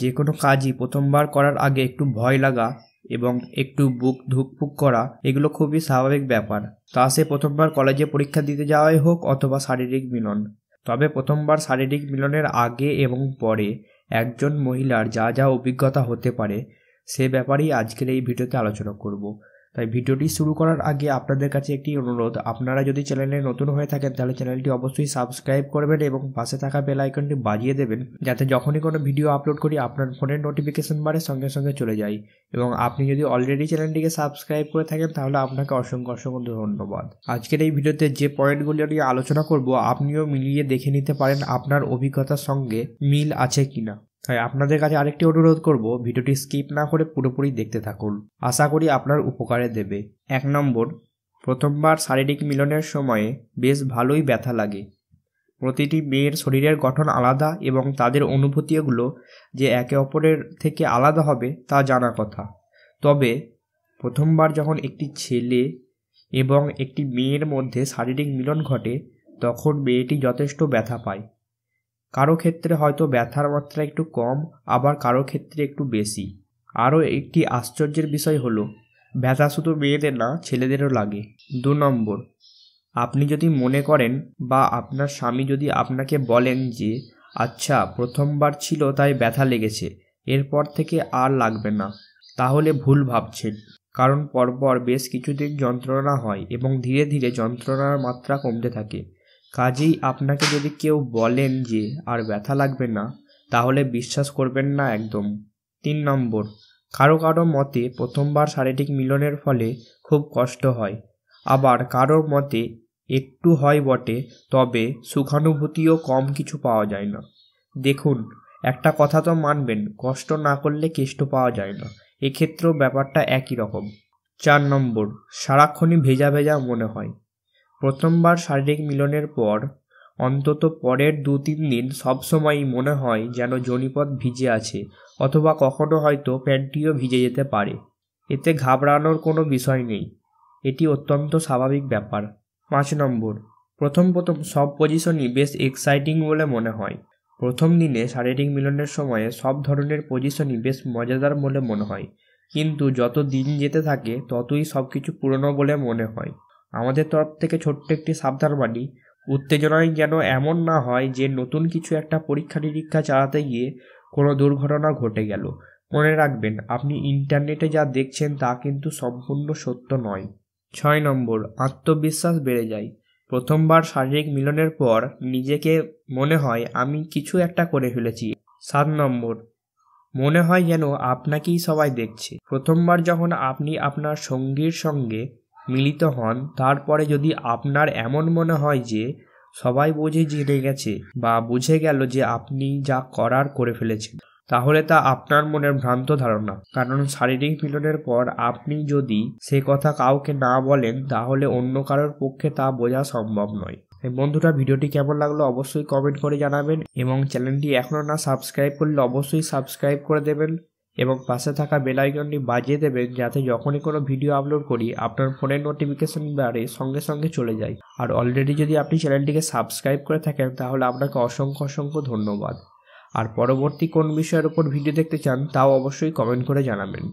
যে কোনো কাজই প্রথমবার করার আগে একটু ভয় লাগা এবং একটু বুক ধুকপুক করা এগুলো খুবই স্বাভাবিক ব্যাপার তা সে প্রথমবার কলেজে পরীক্ষা দিতে যাওয়াই হোক অথবা শারীরিক মিলন তবে প্রথমবার শারীরিক মিলনের আগে এবং পরে একজন মহিলার যা যা অভিজ্ঞতা হতে পারে সে ব্যাপারেই আজকের এই ভিডিওতে আলোচনা করব তাই ভিডিওটি শুরু করার আগে আপনাদের কাছে একটি অনুরোধ আপনারা যদি চ্যানেলে নতুন হয়ে থাকেন তাহলে চ্যানেলটি অবশ্যই সাবস্ক্রাইব করবেন এবং পাশে থাকা বেল আইকনটি বাজিয়ে দেবেন যাতে যখনই কোনো ভিডিও আপলোড করি আপনার ফোনের নোটিফিকেশন বারে সঙ্গে সঙ্গে চলে যায় এবং আপনি যদি অলরেডি চ্যানেলটিকে সাবস্ক্রাইব করে থাকেন তাহলে আপনাকে অসংখ্য অসংখ্য ধন্যবাদ আজকের এই ভিডিওতে যে পয়েন্টগুলি নিয়ে আলোচনা করব আপনিও মিলিয়ে দেখে নিতে পারেন আপনার অভিজ্ঞতার সঙ্গে মিল আছে কিনা তাই আপনাদের কাছে আরেকটি অনুরোধ করব ভিডিওটি স্কিপ না করে পুরোপুরি দেখতে থাকুন আশা করি আপনার উপকারে দেবে এক নম্বর প্রথমবার শারীরিক মিলনের সময়ে বেশ ভালোই ব্যথা লাগে প্রতিটি মেয়ের শরীরের গঠন আলাদা এবং তাদের অনুভূতিগুলো যে একে অপরের থেকে আলাদা হবে তা জানা কথা তবে প্রথমবার যখন একটি ছেলে এবং একটি মেয়ের মধ্যে শারীরিক মিলন ঘটে তখন মেয়েটি যথেষ্ট ব্যথা পায় কারো ক্ষেত্রে হয়তো ব্যথার মাত্রা একটু কম আবার কারো ক্ষেত্রে একটু বেশি আরও একটি আশ্চর্যের বিষয় হলো ব্যথা শুধু মেয়েদের না ছেলেদেরও লাগে দু নম্বর আপনি যদি মনে করেন বা আপনার স্বামী যদি আপনাকে বলেন যে আচ্ছা প্রথমবার ছিল তাই ব্যথা লেগেছে এরপর থেকে আর লাগবে না তাহলে ভুল ভাবছেন কারণ পরপর বেশ কিছুদিন যন্ত্রণা হয় এবং ধীরে ধীরে যন্ত্রণার মাত্রা কমতে থাকে কাজেই আপনাকে যদি কেউ বলেন যে আর ব্যথা লাগবে না তাহলে বিশ্বাস করবেন না একদম তিন নম্বর কারো কারো মতে প্রথমবার শারীরিক মিলনের ফলে খুব কষ্ট হয় আবার কারোর মতে একটু হয় বটে তবে সুখানুভূতিও কম কিছু পাওয়া যায় না দেখুন একটা কথা তো মানবেন কষ্ট না করলে কেষ্ট পাওয়া যায় না এক্ষেত্রেও ব্যাপারটা একই রকম চার নম্বর সারাক্ষণই ভেজা ভেজা মনে হয় প্রথমবার শারীরিক মিলনের পর অন্তত পরের দু তিন দিন সবসময়ই মনে হয় যেন জনিপথ ভিজে আছে অথবা কখনো হয়তো প্যান্টিও ভিজে যেতে পারে এতে ঘাবড়ানোর কোনো বিষয় নেই এটি অত্যন্ত স্বাভাবিক ব্যাপার পাঁচ নম্বর প্রথম প্রথম সব পজিশনই বেশ এক্সাইটিং বলে মনে হয় প্রথম দিনে শারীরিক মিলনের সময়ে সব ধরনের পজিশনই বেশ মজাদার বলে মনে হয় কিন্তু যত দিন যেতে থাকে ততই সব কিছু পুরনো বলে মনে হয় আমাদের তরফ থেকে ছোট্ট একটি সাবধানবাণী উত্তেজনায় যেন এমন না হয় যে নতুন কিছু একটা পরীক্ষা নিরীক্ষা চালাতে গিয়ে কোনো দুর্ঘটনা ঘটে গেল মনে রাখবেন আপনি ইন্টারনেটে যা দেখছেন তা কিন্তু সম্পূর্ণ সত্য নয় ছয় নম্বর আত্মবিশ্বাস বেড়ে যায় প্রথমবার শারীরিক মিলনের পর নিজেকে মনে হয় আমি কিছু একটা করে ফেলেছি সাত নম্বর মনে হয় যেন আপনাকেই সবাই দেখছে প্রথমবার যখন আপনি আপনার সঙ্গীর সঙ্গে মিলিত হন তারপরে যদি আপনার এমন মনে হয় যে সবাই বোঝে জেনে গেছে বা বুঝে গেল যে আপনি যা করার করে ফেলেছেন তাহলে তা আপনার মনের ভ্রান্ত ধারণা কারণ শারীরিক মিলনের পর আপনি যদি সে কথা কাউকে না বলেন তাহলে অন্য কারোর পক্ষে তা বোঝা সম্ভব নয় বন্ধুরা ভিডিওটি কেমন লাগলো অবশ্যই কমেন্ট করে জানাবেন এবং চ্যানেলটি এখনও না সাবস্ক্রাইব করলে অবশ্যই সাবস্ক্রাইব করে দেবেন এবং পাশে থাকা বেলাইকনটি বাজিয়ে দেবেন যাতে যখনই কোনো ভিডিও আপলোড করি আপনার ফোনের নোটিফিকেশন বারে সঙ্গে সঙ্গে চলে যায় আর অলরেডি যদি আপনি চ্যানেলটিকে সাবস্ক্রাইব করে থাকেন তাহলে আপনাকে অসংখ্য অসংখ্য ধন্যবাদ আর পরবর্তী কোন বিষয়ের উপর ভিডিও দেখতে চান তাও অবশ্যই কমেন্ট করে জানাবেন